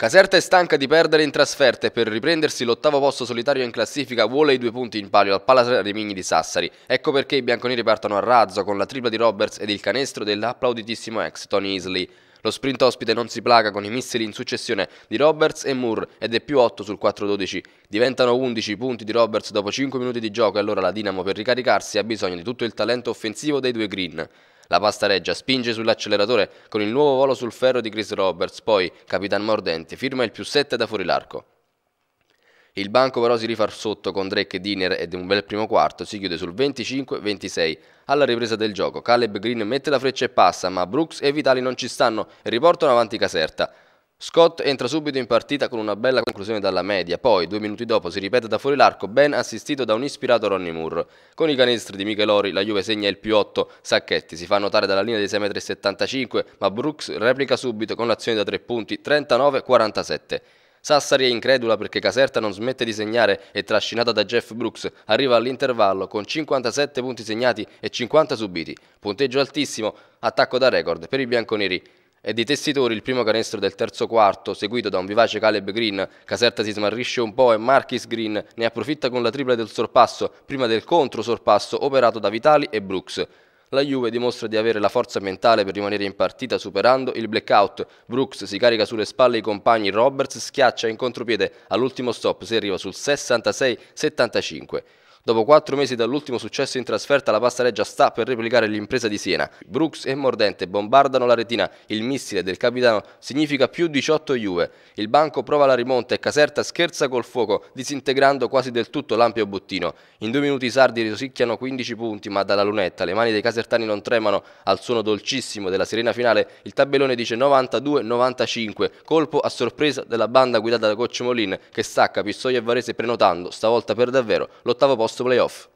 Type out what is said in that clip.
Caserta è stanca di perdere in trasferta e per riprendersi l'ottavo posto solitario in classifica vuole i due punti in palio al Palace Rimini di Sassari. Ecco perché i bianconeri partono a razzo con la tripla di Roberts ed il canestro dell'applauditissimo ex Tony Easley. Lo sprint ospite non si placa con i missili in successione di Roberts e Moore ed è più 8 sul 4-12. Diventano 11 i punti di Roberts dopo 5 minuti di gioco e allora la Dinamo per ricaricarsi ha bisogno di tutto il talento offensivo dei due green. La pasta reggia spinge sull'acceleratore con il nuovo volo sul ferro di Chris Roberts, poi Capitan Mordente firma il più 7 da fuori l'arco. Il banco però si rifà sotto con Drake e Diner ed un bel primo quarto si chiude sul 25-26. Alla ripresa del gioco Caleb Green mette la freccia e passa, ma Brooks e Vitali non ci stanno e riportano avanti Caserta. Scott entra subito in partita con una bella conclusione dalla media, poi due minuti dopo si ripete da fuori l'arco ben assistito da un ispirato Ronnie Moore. Con i canestri di Michelori la Juve segna il più 8, Sacchetti si fa notare dalla linea dei 6,75 m, ma Brooks replica subito con l'azione da 3 punti 39-47. Sassari è incredula perché Caserta non smette di segnare e trascinata da Jeff Brooks arriva all'intervallo con 57 punti segnati e 50 subiti. Punteggio altissimo, attacco da record per i bianconeri è di tessitori il primo canestro del terzo quarto, seguito da un vivace Caleb Green. Caserta si smarrisce un po' e Marquis Green ne approfitta con la tripla del sorpasso, prima del controsorpasso operato da Vitali e Brooks. La Juve dimostra di avere la forza mentale per rimanere in partita superando il blackout. Brooks si carica sulle spalle i compagni, Roberts schiaccia in contropiede all'ultimo stop si arriva sul 66-75. Dopo quattro mesi dall'ultimo successo in trasferta, la Passareggia sta per replicare l'impresa di Siena. Brooks e Mordente bombardano la retina, il missile del capitano significa più 18 Juve. Il banco prova la rimonta e Caserta scherza col fuoco, disintegrando quasi del tutto l'ampio bottino. In due minuti i sardi risicchiano 15 punti, ma dalla lunetta le mani dei casertani non tremano. Al suono dolcissimo della sirena finale, il tabellone dice 92-95, colpo a sorpresa della banda guidata da Coach Molin, che stacca Pistoia e Varese prenotando, stavolta per davvero, l'ottavo posto To the playoff.